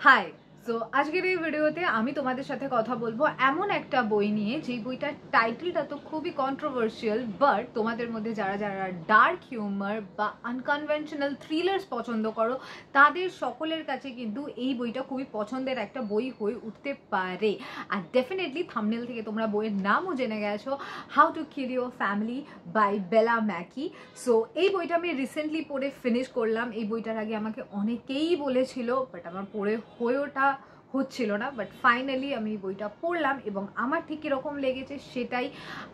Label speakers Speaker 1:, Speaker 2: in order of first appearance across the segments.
Speaker 1: 嗨。সো আজকের এই ভিডিওতে আমি তোমাদের সাথে কথা বলবো এমন একটা বই নিয়ে যে বইটার টাইটেলটা তো খুবই কন্ট্রোভার্সিয়াল বাট তোমাদের মধ্যে যারা যারা ডার্ক হিউমার বা আনকনভেনশনাল থ্রিলার্স পছন্দ করো তাদের সকলের কাছে কিন্তু এই বইটা খুবই পছন্দের একটা বই হয়ে উঠতে পারে আর ডেফিনেটলি থামনেল থেকে তোমরা বইয়ের নামও জেনে গেছো how to kill your family by Bella Mackie so এই বইটা আমি রিসেন্টলি পড়ে ফিনিশ করলাম এই বইটার আগে আমাকে অনেকেই বলেছিল বাট আমার পড়ে হয়ে ওঠা হচ্ছিল না বাট ফাইনালি আমি বইটা পড়লাম এবং আমার ঠিক কীরকম লেগেছে সেটাই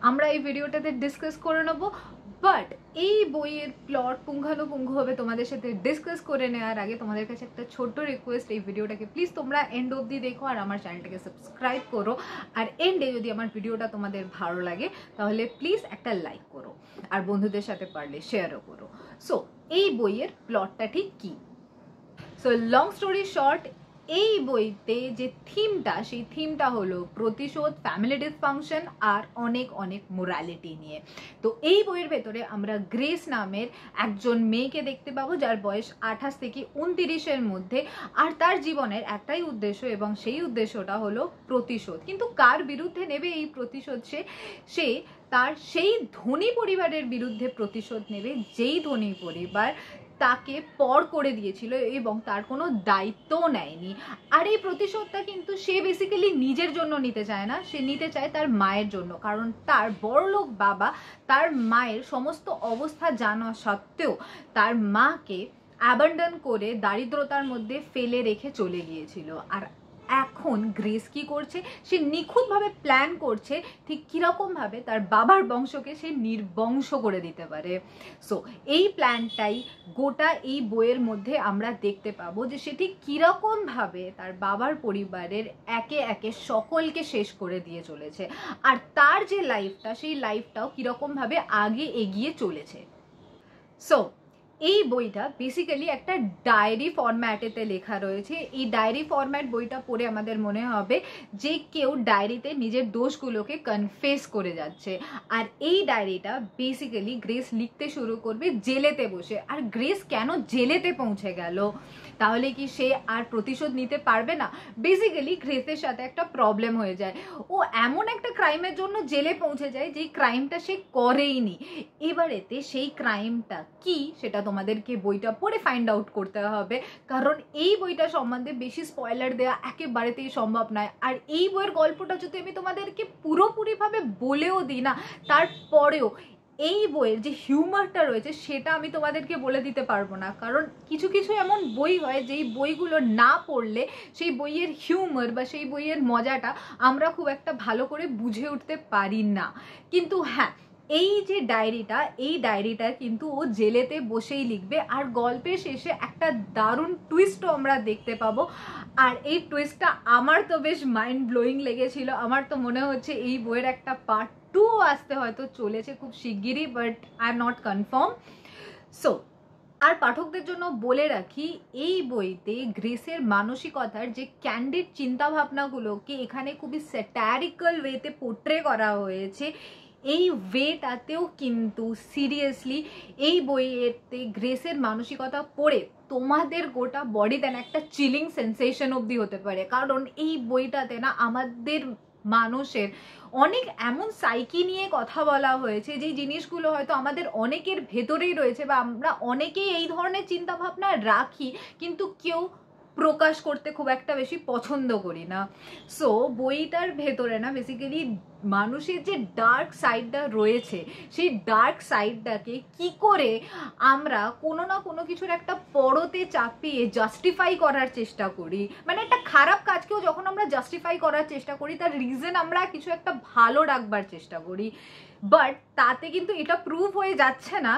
Speaker 1: আমরা এই ভিডিওটাতে ডিসকাস করে নেব বাট এই বইয়ের প্লট পুঙ্খানুপুঙ্খভাবে তোমাদের সাথে ডিসকাস করে নেওয়ার আগে তোমাদের কাছে একটা ছোট্ট রিকোয়েস্ট এই ভিডিওটাকে প্লিজ তোমরা এন্ড অবধি দেখো আর আমার চ্যানেলটাকে সাবস্ক্রাইব করো আর এন্ডে যদি আমার ভিডিওটা তোমাদের ভালো লাগে তাহলে প্লিজ একটা লাইক করো আর বন্ধুদের সাথে পারলে শেয়ারও করো সো এই বইয়ের প্লটটা ঠিক কী সো লং স্টোরি শর্ট এই বইতে যে থিমটা সেই থিমটা হলো প্রতিশোধ ফ্যামিলি ডিসফাংশন আর অনেক অনেক মোরালিটি নিয়ে তো এই বইয়ের ভেতরে আমরা গ্রেস নামের একজন মেয়েকে দেখতে পাবো যার বয়স আঠাশ থেকে উনতিরিশের মধ্যে আর তার জীবনের একটাই উদ্দেশ্য এবং সেই উদ্দেশ্যটা হলো প্রতিশোধ কিন্তু কার বিরুদ্ধে নেবে এই প্রতিশোধ সে সে তার সেই ধনী পরিবারের বিরুদ্ধে প্রতিশোধ নেবে যেই ধনী পরিবার তাকে পর করে দিয়েছিল এবং তার কোনো দায়িত্বও নেয়নি আর এই প্রতিশোধটা কিন্তু সে বেসিক্যালি নিজের জন্য নিতে চায় না সে নিতে চায় তার মায়ের জন্য কারণ তার বড়লোক বাবা তার মায়ের সমস্ত অবস্থা জানা সত্ত্বেও তার মাকে অ্যাবান্ডন করে দারিদ্রতার মধ্যে ফেলে রেখে চলে গিয়েছিল আর এখন গ্রেস কি করছে সে নিখুঁতভাবে প্ল্যান করছে ঠিক কীরকমভাবে তার বাবার বংশকে সে নির্বংশ করে দিতে পারে সো এই প্ল্যানটাই গোটা এই বইয়ের মধ্যে আমরা দেখতে পাবো যে সে ঠিক কীরকমভাবে তার বাবার পরিবারের একে একে সকলকে শেষ করে দিয়ে চলেছে আর তার যে লাইফটা সেই লাইফটাও কীরকমভাবে আগে এগিয়ে চলেছে সো এই বইটা বেসিক্যালি একটা ডায়েরি ফরম্যাটেতে লেখা রয়েছে এই ডায়েরি ফরম্যাট বইটা পড়ে আমাদের মনে হবে যে কেউ ডায়েরিতে নিজের দোষগুলোকে কনফেস করে যাচ্ছে আর এই ডায়েরিটা বেসিক্যালি গ্রেস লিখতে শুরু করবে জেলেতে বসে আর গ্রেস কেন জেলেতে পৌঁছে গেল তাহলে কি সে আর প্রতিশোধ নিতে পারবে না বেসিক্যালি গ্রেসের সাথে একটা প্রবলেম হয়ে যায় ও এমন একটা ক্রাইমের জন্য জেলে পৌঁছে যায় যেই ক্রাইমটা সে করেইনি এবারেতে সেই ক্রাইমটা কি সেটা তোমাদেরকে বইটা পড়ে ফাইন্ড আউট করতে হবে কারণ এই বইটা সম্বন্ধে বেশি স্পয়লার দেওয়া একেবারেতেই সম্ভব নয় আর এই বইয়ের গল্পটা যদি আমি তোমাদেরকে পুরোপুরিভাবে বলেও দিই না তারপরেও এই বইয়ের যে হিউমারটা রয়েছে সেটা আমি তোমাদেরকে বলে দিতে পারবো না কারণ কিছু কিছু এমন বই হয় যেই বইগুলো না পড়লে সেই বইয়ের হিউমার বা সেই বইয়ের মজাটা আমরা খুব একটা ভালো করে বুঝে উঠতে পারি না কিন্তু হ্যাঁ এই যে ডায়েরিটা এই ডায়েরিটা কিন্তু ও জেলেতে বসেই লিখবে আর গল্পের শেষে একটা দারুণ টুইস্টও আমরা দেখতে পাবো আর এই টুইস্টটা আমার তো বেশ মাইন্ড ব্লোয়িং লেগেছিল আমার তো মনে হচ্ছে এই বইয়ের একটা পার্ট টুও আসতে হয়তো চলেছে খুব শিগগিরই but I am not confirm so আর পাঠকদের জন্য বলে রাখি এই বইতে গ্রেসের মানসিকতার যে ক্যান্ডিড চিন্তাভাবনাগুলোকে এখানে খুবই স্যাটারিক্যাল ওয়েতে পোট্রে করা হয়েছে এই ওয়েটাতেও কিন্তু সিরিয়াসলি এই বইয়েতে গ্রেসের মানসিকতা পড়ে তোমাদের গোটা বডি দেন একটা চিলিং সেন্সেশন অবধি হতে পারে কারণ এই বইটাতে না আমাদের মানুষের অনেক এমন সাইকি নিয়ে কথা বলা হয়েছে যে জিনিসগুলো হয়তো আমাদের অনেকের ভেতরেই রয়েছে বা আমরা অনেকেই এই ধরনের চিন্তাভাবনা রাখি কিন্তু কেউ প্রকাশ করতে খুব একটা বেশি পছন্দ করি না সো বইটার ভেতরে না বেসিক্যালি মানুষের যে ডার্ক সাইডটা রয়েছে সেই ডার্ক সাইডটাকে কি করে আমরা কোনো না কোনো কিছুর একটা পরতে চাপিয়ে জাস্টিফাই করার চেষ্টা করি মানে একটা খারাপ কাজকেও যখন আমরা জাস্টিফাই করার চেষ্টা করি তার রিজন আমরা কিছু একটা ভালো রাখবার চেষ্টা করি বাট তাতে কিন্তু এটা প্রুভ হয়ে যাচ্ছে না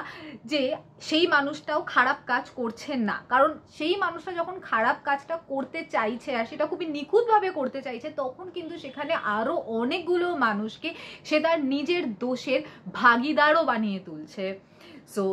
Speaker 1: যে সেই মানুষটাও খারাপ কাজ করছে না কারণ সেই মানুষটা যখন খারাপ কাজটা করতে চাইছে আর সেটা খুবই নিখুঁতভাবে করতে চাইছে তখন কিন্তু সেখানে আরও অনেকগুলো মানুষ মানুষকে সে তার নিজের দোষের ভাগিদারও বানিয়ে তুলছে সো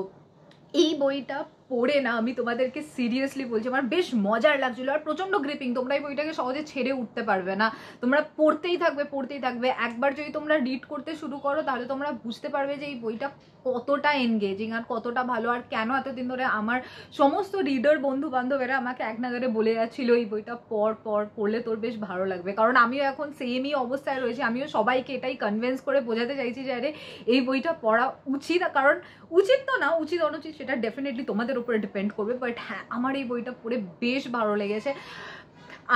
Speaker 1: এই বইটা পড়ে না আমি তোমাদেরকে সিরিয়াসলি বলছি আমার বেশ মজার লাগছিল আর প্রচণ্ড গ্রিপিং তোমরা এই বইটাকে সহজে ছেড়ে উঠতে পারবে না তোমরা পড়তেই থাকবে পড়তেই থাকবে একবার যদি তোমরা রিড করতে শুরু করো তাহলে তোমরা বুঝতে পারবে যে এই বইটা কতটা এনগেজিং আর কতটা ভালো আর কেন এতদিন ধরে আমার সমস্ত রিডার বন্ধু বান্ধবেরা আমাকে এক নাগারে বলে যাচ্ছিল এই বইটা পর পর পড়লে তোর বেশ ভালো লাগবে কারণ আমিও এখন সেমই অবস্থায় রয়েছি আমিও সবাইকে এটাই কনভিন্স করে বোঝাতে চাইছি যে আরে এই বইটা পড়া উচিত কারণ উচিত তো না উচিত অনুচিত সেটা ডেফিনেটলি তোমাদের লেখকের উপরে ডিপেন্ড করবে বাট হ্যাঁ আমার এই বইটা পড়ে বেশ ভালো লেগেছে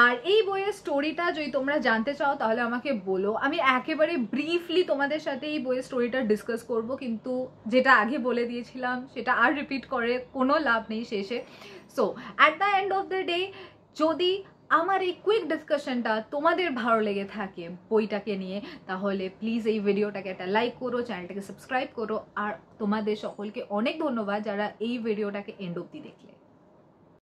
Speaker 1: আর এই বইয়ের স্টোরিটা যদি তোমরা জানতে চাও তাহলে আমাকে বলো আমি একেবারে ব্রিফলি তোমাদের সাথে এই বইয়ের স্টোরিটা ডিসকাস করব কিন্তু যেটা আগে বলে দিয়েছিলাম সেটা আর রিপিট করে কোনো লাভ নেই শেষে so at the end of the day যদি আমার এই কুইক ডিসকাশনটা তোমাদের ভালো লেগে থাকে বইটাকে নিয়ে তাহলে প্লিজ এই ভিডিওটাকে একটা লাইক করো চ্যানেলটাকে সাবস্ক্রাইব করো আর তোমাদের সকলকে অনেক ধন্যবাদ যারা এই ভিডিওটাকে এন্ড অব্দি দেখলে